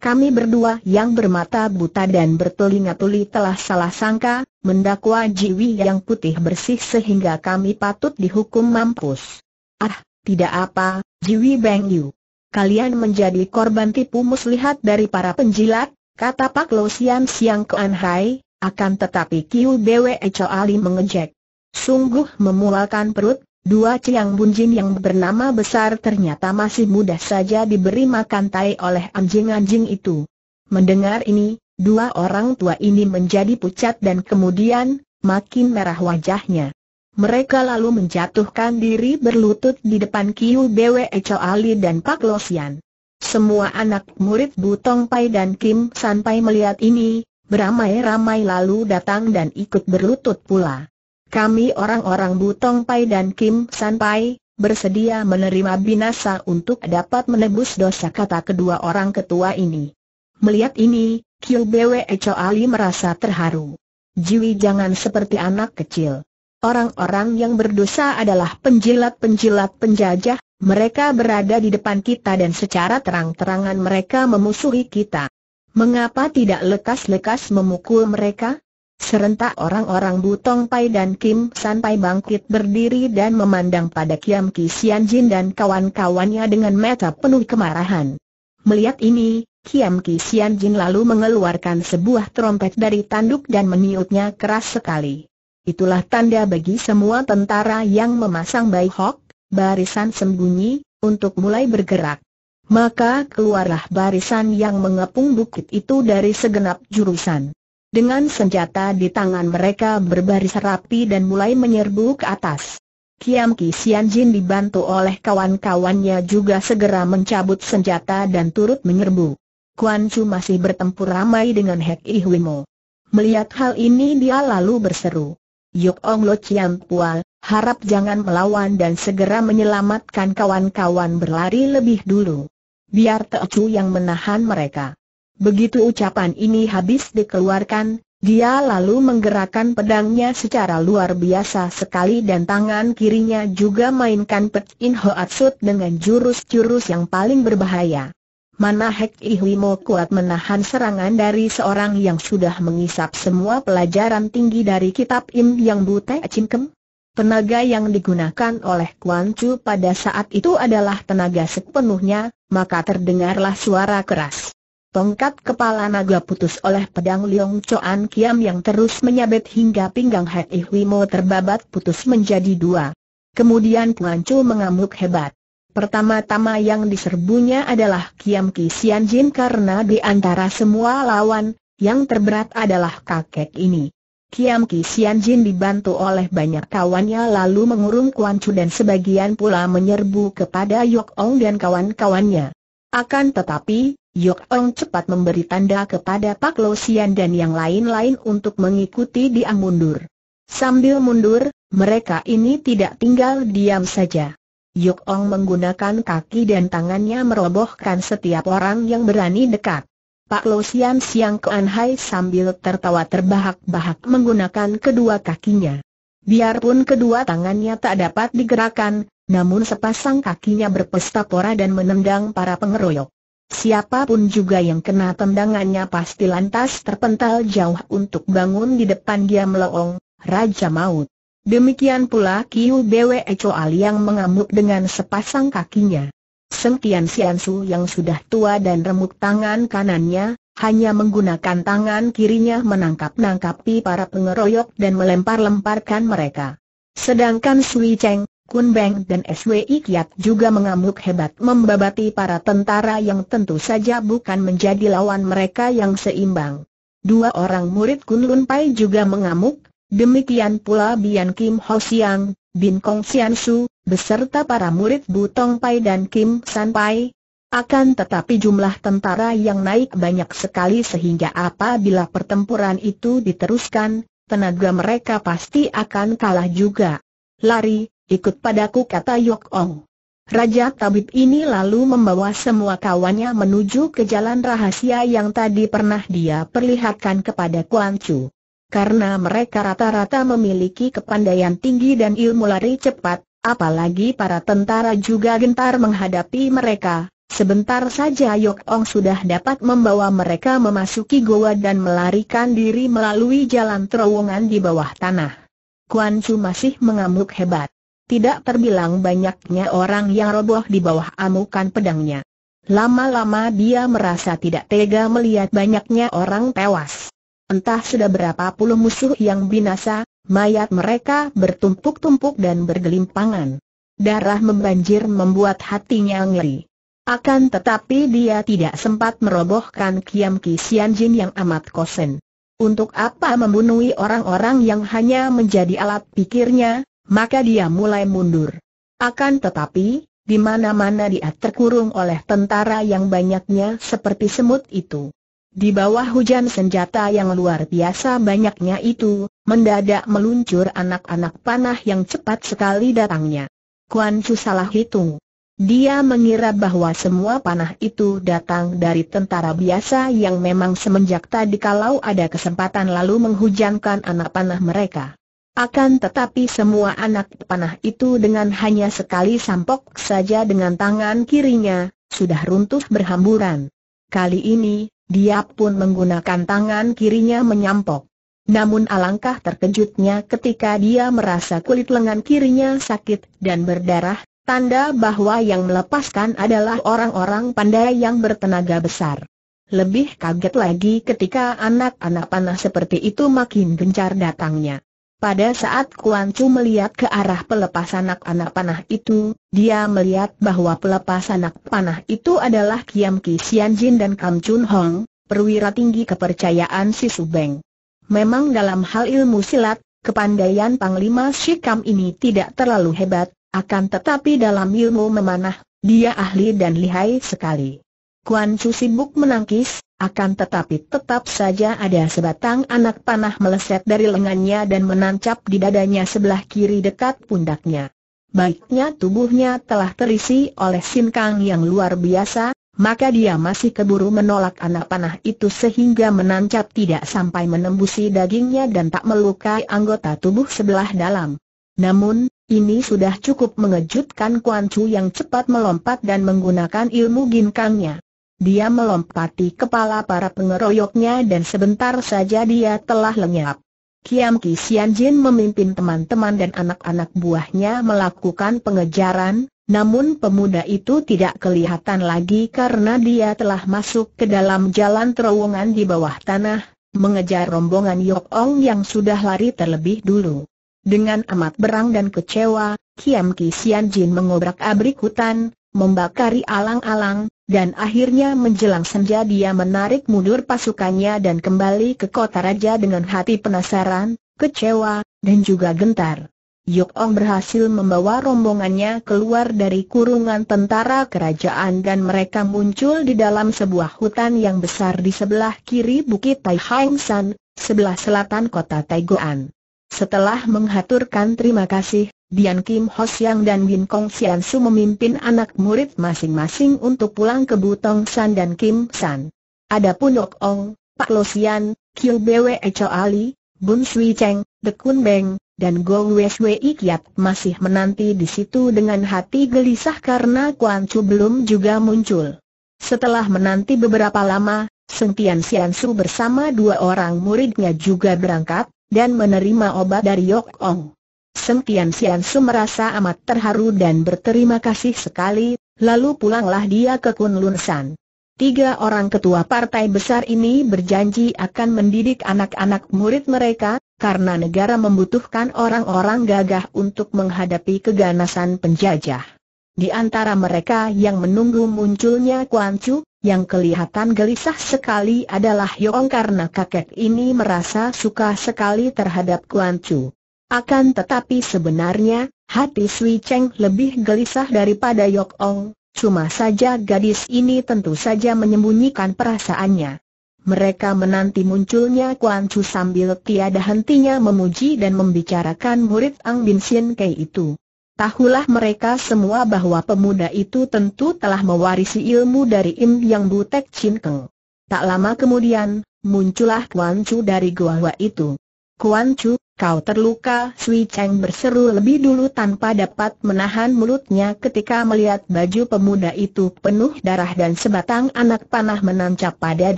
Kami berdua yang bermata buta dan bertelinga tuli telah salah sangka, mendakwa jiwi yang putih bersih sehingga kami patut dihukum mampus. Ah, tidak apa, jiwi Beng Yu. Kalian menjadi korban tipu muslihat dari para penjilat, kata Pak Lo Sian Siang Kuan Hai, akan tetapi Kiu Bwe Choali mengejek. Sungguh memualkan perut, Dua Ciang Bunjin yang bernama besar ternyata masih mudah saja diberi makan tai oleh anjing-anjing itu. Mendengar ini, dua orang tua ini menjadi pucat dan kemudian, makin merah wajahnya. Mereka lalu menjatuhkan diri berlutut di depan Kiu Bwe Cho Ali dan Pak Losian. Semua anak murid Butong Pai dan Kim San melihat ini, beramai-ramai lalu datang dan ikut berlutut pula. Kami orang-orang Butong Pai dan Kim San Pai, bersedia menerima binasa untuk dapat menebus dosa kata kedua orang ketua ini. Melihat ini, Kiu Bwe Ali merasa terharu. Jiwi jangan seperti anak kecil. Orang-orang yang berdosa adalah penjilat-penjilat penjajah, mereka berada di depan kita dan secara terang-terangan mereka memusuhi kita. Mengapa tidak lekas-lekas memukul mereka? Serentak orang-orang Butong Pai dan Kim San Pai bangkit berdiri dan memandang pada Kiam Ki Sian Jin dan kawan-kawannya dengan mata penuh kemarahan. Melihat ini, Kiam Ki Sian Jin lalu mengeluarkan sebuah trompet dari tanduk dan meniupnya keras sekali. Itulah tanda bagi semua tentara yang memasang Bai Hok, barisan sembunyi, untuk mulai bergerak. Maka keluarlah barisan yang mengepung bukit itu dari segenap jurusan. Dengan senjata di tangan mereka berbaris rapi dan mulai menyerbu ke atas. Kiam Ki Sian Jin dibantu oleh kawan-kawannya juga segera mencabut senjata dan turut menyerbu. Kuan Chu masih bertempur ramai dengan Hek Hui Mo. Melihat hal ini dia lalu berseru. Yuk Ong Lo Chiam Pual, harap jangan melawan dan segera menyelamatkan kawan-kawan berlari lebih dulu. Biar Te Chu yang menahan mereka. Begitu ucapan ini habis dikeluarkan, dia lalu menggerakkan pedangnya secara luar biasa sekali dan tangan kirinya juga mainkan Pet In Ho Atsut dengan jurus-jurus yang paling berbahaya. Mana Hek Ihwimo kuat menahan serangan dari seorang yang sudah mengisap semua pelajaran tinggi dari kitab Im Yang Bute kem? Tenaga yang digunakan oleh Kuan Chu pada saat itu adalah tenaga sepenuhnya, maka terdengarlah suara keras. Tongkat kepala naga putus oleh pedang Liong Choan Kiam yang terus menyabet hingga pinggang Hui Mo terbabat putus menjadi dua. Kemudian Chu mengamuk hebat. Pertama-tama yang diserbunya adalah Kiam Ki Jin karena di antara semua lawan, yang terberat adalah kakek ini. Kiam Ki Jin dibantu oleh banyak kawannya lalu mengurung Kuan Chu dan sebagian pula menyerbu kepada Yok Ong dan kawan-kawannya. Akan tetapi, Yok Ong cepat memberi tanda kepada Pak Lo Sian dan yang lain-lain untuk mengikuti dia mundur. Sambil mundur, mereka ini tidak tinggal diam saja. Yok Ong menggunakan kaki dan tangannya merobohkan setiap orang yang berani dekat. Pak Lo Sian Siang ke Anhai sambil tertawa terbahak-bahak menggunakan kedua kakinya. Biarpun kedua tangannya tak dapat digerakkan, namun sepasang kakinya berpesta pora dan menendang para pengeroyok. Siapapun juga yang kena tendangannya pasti lantas terpental jauh untuk bangun di depan dia meloong, Raja Maut. Demikian pula Kiu Bwe Al yang mengamuk dengan sepasang kakinya. Seng Tian Siansu yang sudah tua dan remuk tangan kanannya, hanya menggunakan tangan kirinya menangkap-nangkapi para pengeroyok dan melempar-lemparkan mereka. Sedangkan Sui Cheng, Kun Beng dan SWI Kiat juga mengamuk hebat membabati para tentara yang tentu saja bukan menjadi lawan mereka yang seimbang. Dua orang murid Kun Lun Pai juga mengamuk, demikian pula Bian Kim Ho Siang, Bin Kong Sian Su, beserta para murid Butong Pai dan Kim San Pai. Akan tetapi jumlah tentara yang naik banyak sekali sehingga apabila pertempuran itu diteruskan, tenaga mereka pasti akan kalah juga. Lari, Ikut padaku kata Yok Ong. Raja tabib ini lalu membawa semua kawannya menuju ke jalan rahasia yang tadi pernah dia perlihatkan kepada Kuan Chu. Karena mereka rata-rata memiliki kepandaian tinggi dan ilmu lari cepat, apalagi para tentara juga gentar menghadapi mereka, sebentar saja Yok Ong sudah dapat membawa mereka memasuki goa dan melarikan diri melalui jalan terowongan di bawah tanah. Kuan Chu masih mengamuk hebat tidak terbilang banyaknya orang yang roboh di bawah amukan pedangnya. Lama-lama dia merasa tidak tega melihat banyaknya orang tewas. Entah sudah berapa puluh musuh yang binasa, mayat mereka bertumpuk-tumpuk dan bergelimpangan. Darah membanjir membuat hatinya ngeri. Akan tetapi dia tidak sempat merobohkan Kiam Ki Jin yang amat kosen. Untuk apa membunuhi orang-orang yang hanya menjadi alat pikirnya, maka dia mulai mundur. Akan tetapi, di mana-mana dia terkurung oleh tentara yang banyaknya seperti semut itu. Di bawah hujan senjata yang luar biasa banyaknya itu, mendadak meluncur anak-anak panah yang cepat sekali datangnya. Kuan Chu salah hitung. Dia mengira bahwa semua panah itu datang dari tentara biasa yang memang semenjak tadi kalau ada kesempatan lalu menghujankan anak panah mereka. Akan tetapi semua anak panah itu dengan hanya sekali sampok saja dengan tangan kirinya, sudah runtuh berhamburan. Kali ini, dia pun menggunakan tangan kirinya menyampok. Namun alangkah terkejutnya ketika dia merasa kulit lengan kirinya sakit dan berdarah, tanda bahwa yang melepaskan adalah orang-orang pandai yang bertenaga besar. Lebih kaget lagi ketika anak-anak panah seperti itu makin gencar datangnya. Pada saat Kuan Chu melihat ke arah pelepas anak-anak panah itu, dia melihat bahwa pelepas anak panah itu adalah Kiam Ki Sian Jin dan Kam Chun Hong, perwira tinggi kepercayaan si Subeng. Memang dalam hal ilmu silat, kepandaian Panglima Shikam ini tidak terlalu hebat, akan tetapi dalam ilmu memanah, dia ahli dan lihai sekali. Kuan Chu sibuk menangkis, akan tetapi tetap saja ada sebatang anak panah meleset dari lengannya dan menancap di dadanya sebelah kiri dekat pundaknya. Baiknya tubuhnya telah terisi oleh sin kang yang luar biasa, maka dia masih keburu menolak anak panah itu sehingga menancap tidak sampai menembusi dagingnya dan tak melukai anggota tubuh sebelah dalam. Namun, ini sudah cukup mengejutkan Kuan Chu yang cepat melompat dan menggunakan ilmu ginkangnya. Dia melompati kepala para pengeroyoknya dan sebentar saja dia telah lenyap. Kiam Ki Jin memimpin teman-teman dan anak-anak buahnya melakukan pengejaran, namun pemuda itu tidak kelihatan lagi karena dia telah masuk ke dalam jalan terowongan di bawah tanah, mengejar rombongan Yok Ong yang sudah lari terlebih dulu. Dengan amat berang dan kecewa, Kiam Ki Jin mengobrak abrik hutan, membakari alang-alang, dan akhirnya menjelang senja dia menarik mundur pasukannya dan kembali ke kota raja dengan hati penasaran, kecewa, dan juga gentar. Yuk Ong berhasil membawa rombongannya keluar dari kurungan tentara kerajaan dan mereka muncul di dalam sebuah hutan yang besar di sebelah kiri Bukit Tai Hang San, sebelah selatan kota Taiguan. Setelah menghaturkan terima kasih, Dian Kim Ho Siang dan Bin Kong Sian Su memimpin anak murid masing-masing untuk pulang ke Butong San dan Kim San. Adapun Ok Ong, Pak Lo Sian, Kiu Bwe Cho Ali, Bun Sui Cheng, Dekun Beng, dan Gong Wei Sui Kiat masih menanti di situ dengan hati gelisah karena Kuan Chu belum juga muncul. Setelah menanti beberapa lama, Sentian Sian Su bersama dua orang muridnya juga berangkat, dan menerima obat dari Yok Ong. Sempian Sian Su merasa amat terharu dan berterima kasih sekali, lalu pulanglah dia ke Kunlun San. Tiga orang ketua partai besar ini berjanji akan mendidik anak-anak murid mereka, karena negara membutuhkan orang-orang gagah untuk menghadapi keganasan penjajah. Di antara mereka yang menunggu munculnya Kuan Chu, yang kelihatan gelisah sekali adalah Yong karena kakek ini merasa suka sekali terhadap Kuan Chu. Akan tetapi sebenarnya, hati Sui Cheng lebih gelisah daripada Yok Ong, cuma saja gadis ini tentu saja menyembunyikan perasaannya. Mereka menanti munculnya Kuan Chu sambil tiada hentinya memuji dan membicarakan murid Ang Bin Sien Kei itu. Tahulah mereka semua bahwa pemuda itu tentu telah mewarisi ilmu dari Im Yang Butek Chin Keng. Tak lama kemudian, muncullah Kuan Chu dari gua gua itu. Kuan Chu, kau terluka, Sui Cheng berseru lebih dulu tanpa dapat menahan mulutnya ketika melihat baju pemuda itu penuh darah dan sebatang anak panah menancap pada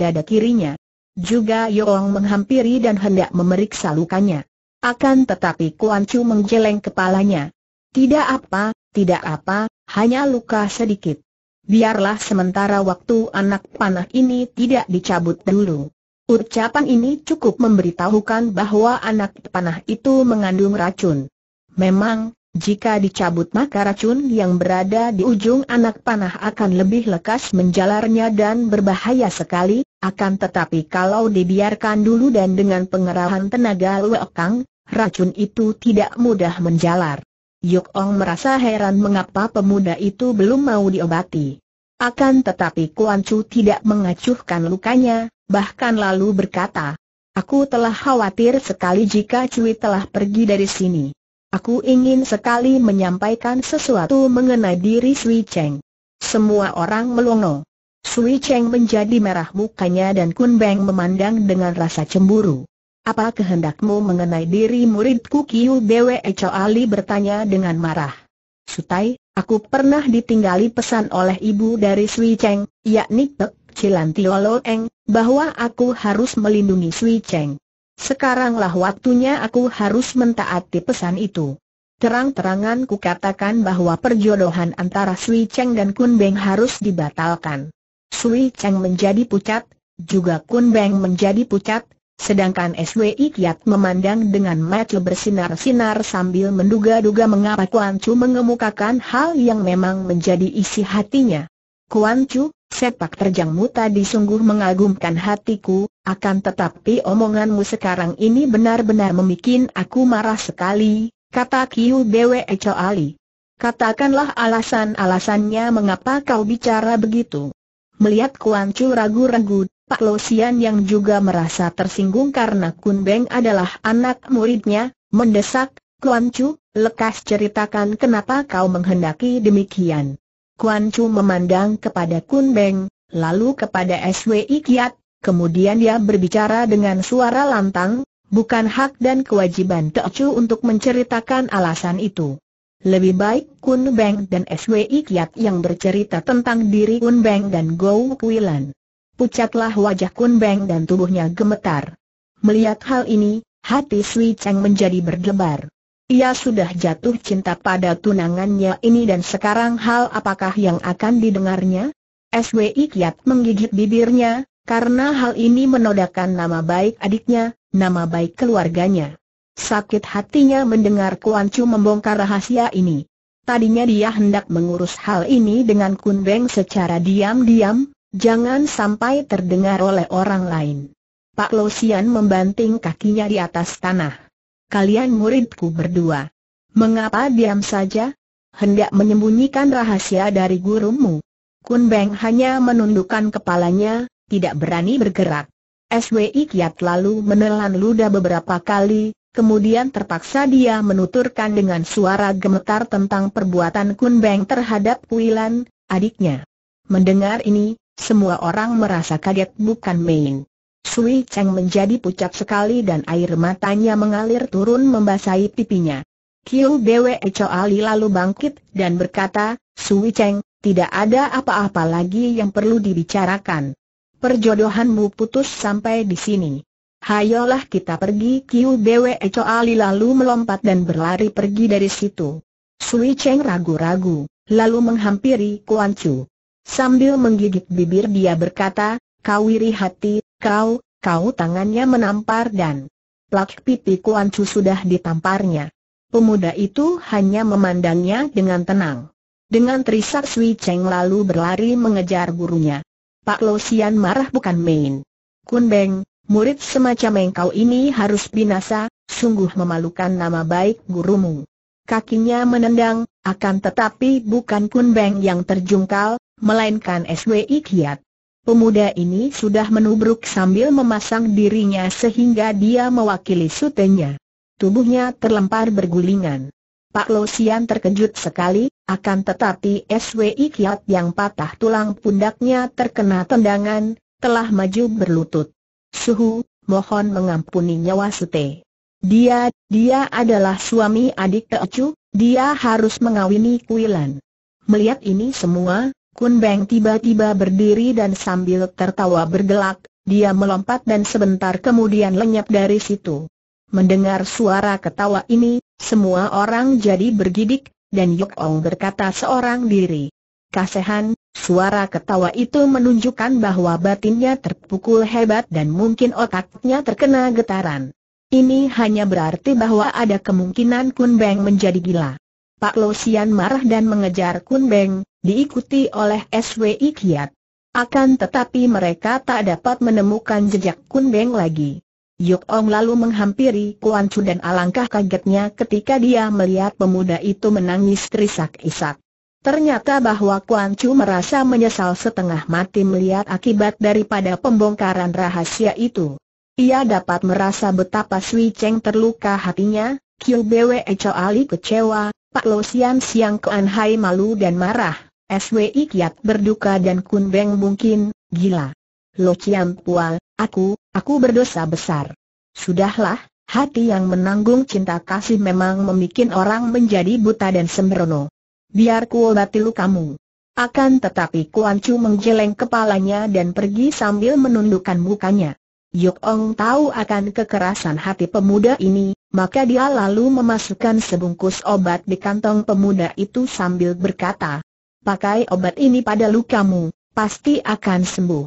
dada kirinya. Juga Yong menghampiri dan hendak memeriksa lukanya. Akan tetapi Kuan Chu menggeleng kepalanya. Tidak apa, tidak apa, hanya luka sedikit. Biarlah sementara waktu anak panah ini tidak dicabut dulu. Ucapan ini cukup memberitahukan bahwa anak panah itu mengandung racun. Memang, jika dicabut maka racun yang berada di ujung anak panah akan lebih lekas menjalarnya dan berbahaya sekali, akan tetapi kalau dibiarkan dulu dan dengan pengerahan tenaga luekang, racun itu tidak mudah menjalar. Yuk Ong merasa heran mengapa pemuda itu belum mau diobati. Akan tetapi Kuan Chu tidak mengacuhkan lukanya, bahkan lalu berkata, Aku telah khawatir sekali jika Cui telah pergi dari sini. Aku ingin sekali menyampaikan sesuatu mengenai diri Sui Cheng. Semua orang melongo. Sui Cheng menjadi merah mukanya dan Kun Beng memandang dengan rasa cemburu. Apa kehendakmu mengenai diri muridku Kiu Bwe Ali bertanya dengan marah. Sutai, aku pernah ditinggali pesan oleh ibu dari Sui Cheng, yakni Pek Eng, bahwa aku harus melindungi Sui Cheng. Sekaranglah waktunya aku harus mentaati pesan itu. Terang-terangan ku katakan bahwa perjodohan antara Sui Cheng dan Kun Beng harus dibatalkan. Sui Cheng menjadi pucat, juga Kun Beng menjadi pucat, Sedangkan SWI Kiat memandang dengan mata bersinar-sinar sambil menduga-duga mengapa Kuan Chu mengemukakan hal yang memang menjadi isi hatinya. Kuan Chu, sepak terjangmu tadi sungguh mengagumkan hatiku, akan tetapi omonganmu sekarang ini benar-benar memikin aku marah sekali, kata Kiu Bwe Ali. Katakanlah alasan-alasannya mengapa kau bicara begitu. Melihat Kuan Chu ragu-ragu, Pak Losian yang juga merasa tersinggung karena Kun Beng adalah anak muridnya, mendesak, Kuan Chu, lekas ceritakan kenapa kau menghendaki demikian. Kuan Chu memandang kepada Kun Beng, lalu kepada SWI Kiat, kemudian dia berbicara dengan suara lantang, bukan hak dan kewajiban Teo Chu untuk menceritakan alasan itu. Lebih baik Kun Beng dan SWI Kiat yang bercerita tentang diri Kun Beng dan Gow Kuilan pucatlah wajah Kun Beng dan tubuhnya gemetar. Melihat hal ini, hati Sui Cheng menjadi berdebar. Ia sudah jatuh cinta pada tunangannya ini dan sekarang hal apakah yang akan didengarnya? SWI Kiat menggigit bibirnya, karena hal ini menodakan nama baik adiknya, nama baik keluarganya. Sakit hatinya mendengar Kuan Chu membongkar rahasia ini. Tadinya dia hendak mengurus hal ini dengan Kun Beng secara diam-diam, Jangan sampai terdengar oleh orang lain. Pak Losian membanting kakinya di atas tanah. Kalian muridku berdua. Mengapa diam saja? Hendak menyembunyikan rahasia dari gurumu. Kun Beng hanya menundukkan kepalanya, tidak berani bergerak. SWI Kiat lalu menelan ludah beberapa kali, kemudian terpaksa dia menuturkan dengan suara gemetar tentang perbuatan Kun Beng terhadap Puilan, adiknya. Mendengar ini, semua orang merasa kaget bukan main. Sui Cheng menjadi pucat sekali dan air matanya mengalir turun membasahi pipinya. Kiu Bwe Ali lalu bangkit dan berkata, Sui Cheng, tidak ada apa-apa lagi yang perlu dibicarakan. Perjodohanmu putus sampai di sini. Hayolah kita pergi Kiu Bwe Ali lalu melompat dan berlari pergi dari situ. Sui Cheng ragu-ragu, lalu menghampiri Kuan Chu. Sambil menggigit bibir dia berkata, kau iri hati, kau, kau tangannya menampar dan plak pipi Kuan sudah ditamparnya. Pemuda itu hanya memandangnya dengan tenang. Dengan terisak Sui Cheng lalu berlari mengejar gurunya. Pak Lo Sian marah bukan main. Kun Beng, murid semacam engkau ini harus binasa, sungguh memalukan nama baik gurumu. Kakinya menendang, akan tetapi bukan Kun Beng yang terjungkal, melainkan SWI Kiat. Pemuda ini sudah menubruk sambil memasang dirinya sehingga dia mewakili sutenya. Tubuhnya terlempar bergulingan. Pak Losian terkejut sekali, akan tetapi SWI Kiat yang patah tulang pundaknya terkena tendangan, telah maju berlutut. Suhu, mohon mengampuni nyawa Sute. Dia, dia adalah suami adik Teocu, dia harus mengawini Kuilan. Melihat ini semua, Kun Beng tiba-tiba berdiri dan sambil tertawa bergelak, dia melompat dan sebentar kemudian lenyap dari situ. Mendengar suara ketawa ini, semua orang jadi bergidik, dan Yok Ong berkata seorang diri. Kasehan, suara ketawa itu menunjukkan bahwa batinnya terpukul hebat dan mungkin otaknya terkena getaran. Ini hanya berarti bahwa ada kemungkinan Kun Beng menjadi gila. Pak Lo Sian marah dan mengejar Kun Beng, diikuti oleh SWI Kiat. Akan tetapi mereka tak dapat menemukan jejak Kun Beng lagi. Yuk Ong lalu menghampiri Kuan Chu dan alangkah kagetnya ketika dia melihat pemuda itu menangis terisak-isak. Ternyata bahwa Kuan Chu merasa menyesal setengah mati melihat akibat daripada pembongkaran rahasia itu. Ia dapat merasa betapa Sui Cheng terluka hatinya, Kiu Bwe Ali kecewa, Pak Lo Sian Siang Kuan Hai malu dan marah. SWI kiat berduka dan Kun Beng mungkin, gila. Lo Chiam Pual, aku, aku berdosa besar. Sudahlah, hati yang menanggung cinta kasih memang memikin orang menjadi buta dan sembrono. Biar ku obati lu kamu. Akan tetapi Kuan Chu menggeleng kepalanya dan pergi sambil menundukkan mukanya. Yuk Ong tahu akan kekerasan hati pemuda ini, maka dia lalu memasukkan sebungkus obat di kantong pemuda itu sambil berkata, pakai obat ini pada lukamu, pasti akan sembuh.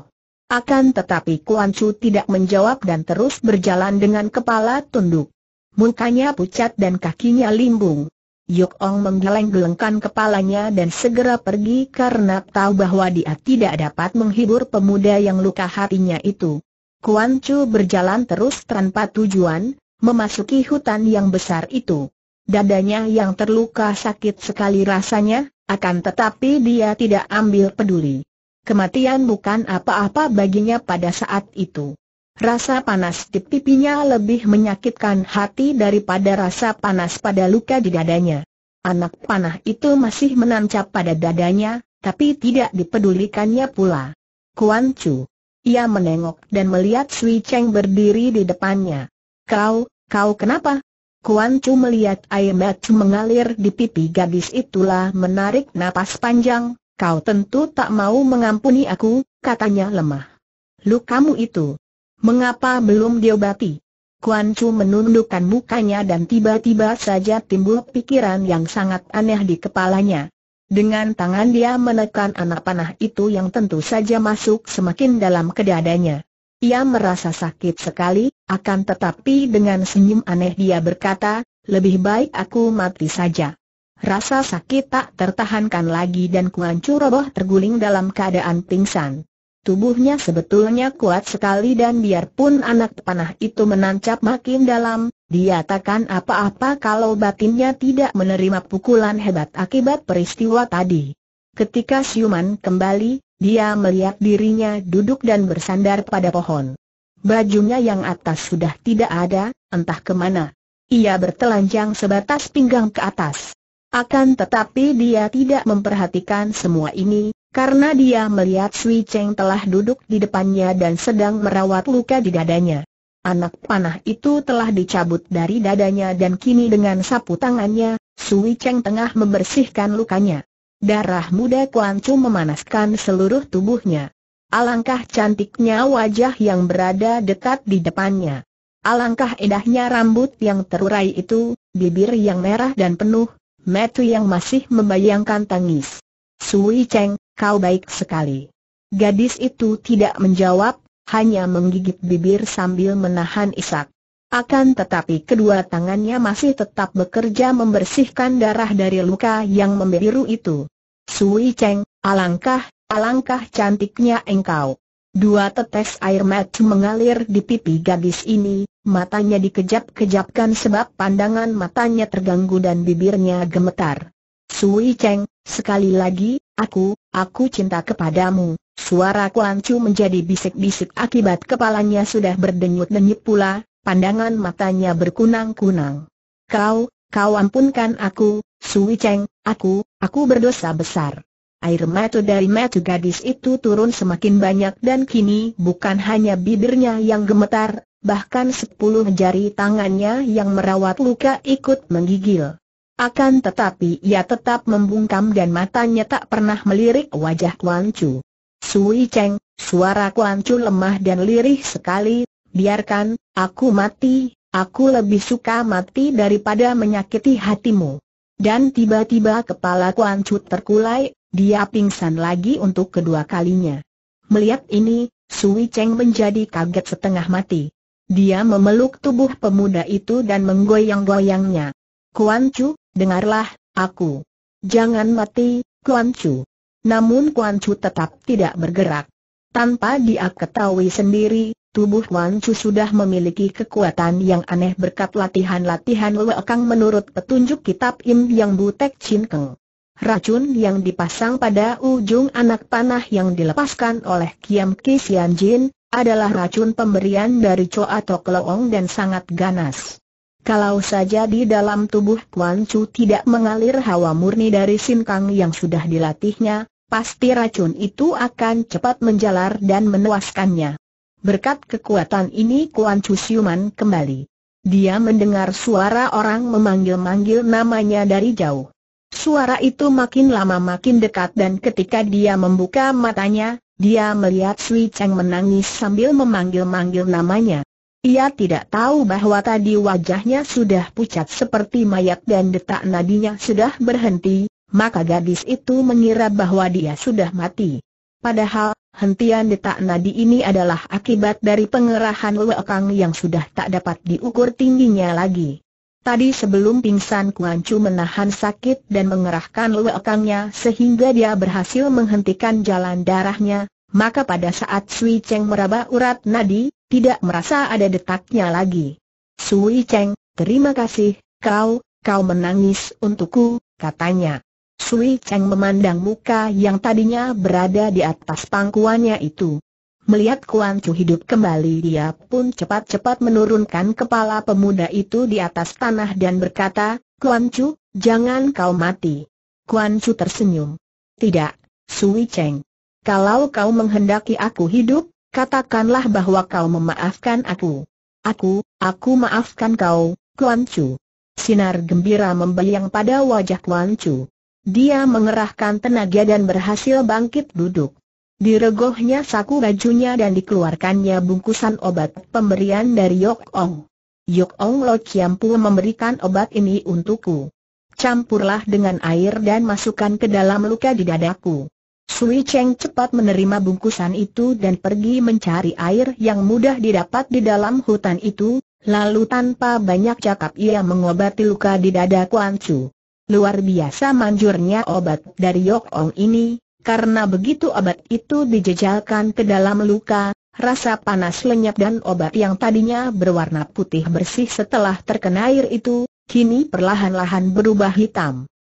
Akan tetapi Kuan Chu tidak menjawab dan terus berjalan dengan kepala tunduk. Mukanya pucat dan kakinya limbung. yuk Ong menggeleng-gelengkan kepalanya dan segera pergi karena tahu bahwa dia tidak dapat menghibur pemuda yang luka hatinya itu. Kuan Chu berjalan terus tanpa tujuan, memasuki hutan yang besar itu. Dadanya yang terluka sakit sekali rasanya, akan tetapi dia tidak ambil peduli. Kematian bukan apa-apa baginya pada saat itu. Rasa panas di pipinya lebih menyakitkan hati daripada rasa panas pada luka di dadanya. Anak panah itu masih menancap pada dadanya, tapi tidak dipedulikannya pula. Kuan Chu. Ia menengok dan melihat Sui Cheng berdiri di depannya. Kau, kau kenapa? Kuan Chu melihat air mata mengalir di pipi gadis itulah menarik napas panjang, kau tentu tak mau mengampuni aku, katanya lemah. Lu kamu itu, mengapa belum diobati? Kuan Chu menundukkan mukanya dan tiba-tiba saja timbul pikiran yang sangat aneh di kepalanya. Dengan tangan dia menekan anak panah itu yang tentu saja masuk semakin dalam ke dadanya. Ia merasa sakit sekali, akan tetapi dengan senyum aneh dia berkata, lebih baik aku mati saja. Rasa sakit tak tertahankan lagi dan Kuan Chu roboh terguling dalam keadaan pingsan. Tubuhnya sebetulnya kuat sekali dan biarpun anak panah itu menancap makin dalam, dia takkan apa-apa kalau batinnya tidak menerima pukulan hebat akibat peristiwa tadi. Ketika Siuman kembali, dia melihat dirinya duduk dan bersandar pada pohon. Bajunya yang atas sudah tidak ada, entah kemana. Ia bertelanjang sebatas pinggang ke atas. Akan tetapi dia tidak memperhatikan semua ini, karena dia melihat Sui Cheng telah duduk di depannya dan sedang merawat luka di dadanya. Anak panah itu telah dicabut dari dadanya dan kini dengan sapu tangannya, Sui Cheng tengah membersihkan lukanya. Darah muda Kuan Chu memanaskan seluruh tubuhnya. Alangkah cantiknya wajah yang berada dekat di depannya. Alangkah indahnya rambut yang terurai itu, bibir yang merah dan penuh, metu yang masih membayangkan tangis. Sui Cheng, kau baik sekali. Gadis itu tidak menjawab, hanya menggigit bibir sambil menahan isak. Akan tetapi kedua tangannya masih tetap bekerja membersihkan darah dari luka yang membiru itu. Sui Cheng, alangkah, alangkah cantiknya engkau. Dua tetes air mata mengalir di pipi gadis ini, matanya dikejap-kejapkan sebab pandangan matanya terganggu dan bibirnya gemetar. Sui Cheng, sekali lagi, aku, aku cinta kepadamu. Suara Kuan Chu menjadi bisik-bisik akibat kepalanya sudah berdenyut-denyut pula, pandangan matanya berkunang-kunang. Kau, kau ampunkan aku, Sui Cheng, aku, aku berdosa besar. Air mata dari mata gadis itu turun semakin banyak dan kini bukan hanya bibirnya yang gemetar, bahkan sepuluh jari tangannya yang merawat luka ikut menggigil. Akan tetapi ia tetap membungkam dan matanya tak pernah melirik wajah Kuan Chu. Sui Cheng, suara Kuan Chu lemah dan lirih sekali, biarkan, aku mati, aku lebih suka mati daripada menyakiti hatimu. Dan tiba-tiba kepala Kuan Chu terkulai, dia pingsan lagi untuk kedua kalinya. Melihat ini, Sui Cheng menjadi kaget setengah mati. Dia memeluk tubuh pemuda itu dan menggoyang-goyangnya. Kuan Chu, dengarlah, aku. Jangan mati, Kuan Chu. Namun Kuan Chu tetap tidak bergerak. Tanpa dia ketahui sendiri, tubuh Wan Chu sudah memiliki kekuatan yang aneh berkat latihan-latihan Kang menurut petunjuk kitab Im Yang Butek Chin Keng. Racun yang dipasang pada ujung anak panah yang dilepaskan oleh Kiam Ki Jin, adalah racun pemberian dari Choa atau Leong dan sangat ganas. Kalau saja di dalam tubuh Kuan Chu tidak mengalir hawa murni dari Sin Kang yang sudah dilatihnya, pasti racun itu akan cepat menjalar dan menewaskannya. Berkat kekuatan ini Kuan Chu kembali. Dia mendengar suara orang memanggil-manggil namanya dari jauh. Suara itu makin lama makin dekat dan ketika dia membuka matanya, dia melihat Sui Cheng menangis sambil memanggil-manggil namanya. Ia tidak tahu bahwa tadi wajahnya sudah pucat seperti mayat dan detak nadinya sudah berhenti, maka gadis itu mengira bahwa dia sudah mati. Padahal, Hentian detak nadi ini adalah akibat dari pengerahan lekang yang sudah tak dapat diukur tingginya lagi. Tadi sebelum pingsan Kuan Chu menahan sakit dan mengerahkan lekangnya sehingga dia berhasil menghentikan jalan darahnya, maka pada saat Sui Cheng meraba urat nadi, tidak merasa ada detaknya lagi. Sui Cheng, terima kasih, kau, kau menangis untukku, katanya. Sui Cheng memandang muka yang tadinya berada di atas pangkuannya itu. Melihat Kuan Chu hidup kembali dia pun cepat-cepat menurunkan kepala pemuda itu di atas tanah dan berkata, Kuan Chu, jangan kau mati. Kuan Chu tersenyum. Tidak, Sui Cheng. Kalau kau menghendaki aku hidup, katakanlah bahwa kau memaafkan aku. Aku, aku maafkan kau, Kuan Chu. Sinar gembira membayang pada wajah Kuan Chu. Dia mengerahkan tenaga dan berhasil bangkit duduk. Diregohnya saku bajunya dan dikeluarkannya bungkusan obat pemberian dari Yok Ong. Yok Ong Lo Chiam memberikan obat ini untukku. Campurlah dengan air dan masukkan ke dalam luka di dadaku. Sui Cheng cepat menerima bungkusan itu dan pergi mencari air yang mudah didapat di dalam hutan itu, lalu tanpa banyak cakap ia mengobati luka di dadaku Kuan Luar biasa manjurnya obat dari Yok Ong ini, karena begitu obat itu dijejalkan ke dalam luka, rasa panas lenyap dan obat yang tadinya berwarna putih bersih setelah terkena air itu, kini perlahan-lahan berubah hitam.